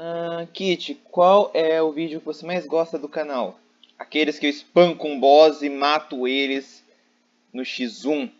Ah, Kit, qual é o vídeo que você mais gosta do canal? Aqueles que eu espanco um boss e mato eles no X1.